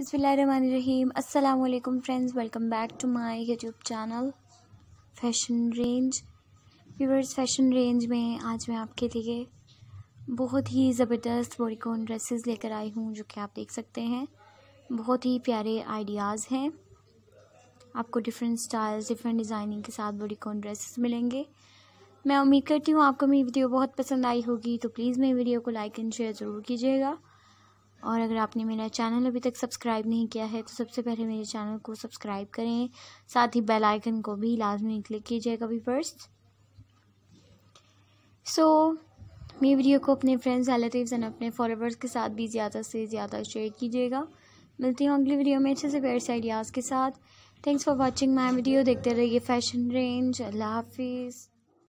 बसमीम अल्लाम friends welcome back to my YouTube channel fashion range viewers fashion range में आज मैं आपके लिए बहुत ही ज़बरदस्त बॉडीकॉन ड्रेसेस लेकर आई हूँ जो कि आप देख सकते हैं बहुत ही प्यारे आइडियाज़ हैं आपको डिफरेंट स्टाइल्स डिफरेंट डिज़ाइनिंग के साथ बॉडीकॉन ड्रेसेस मिलेंगे मैं उम्मीद करती हूँ आपको मेरी वीडियो बहुत पसंद आई होगी तो प्लीज़ मेरी वीडियो को लाइक एंड शेयर ज़रूर कीजिएगा और अगर आपने मेरा चैनल अभी तक सब्सक्राइब नहीं किया है तो सबसे पहले मेरे चैनल को सब्सक्राइब करें साथ ही बेल आइकन को भी लाजमी क्लिक कीजिएगा भी फर्स्ट सो so, मेरी वीडियो को अपने फ्रेंड्स रिलेटिव्स एंड अपने फॉलोवर्स के साथ भी ज़्यादा से ज़्यादा शेयर कीजिएगा मिलती हूँ अगली वीडियो में अच्छे से पेयर से आइडियाज़ के साथ thanks for watching my video देखते रहिए फैशन रेंज अल्लाह हाफिज़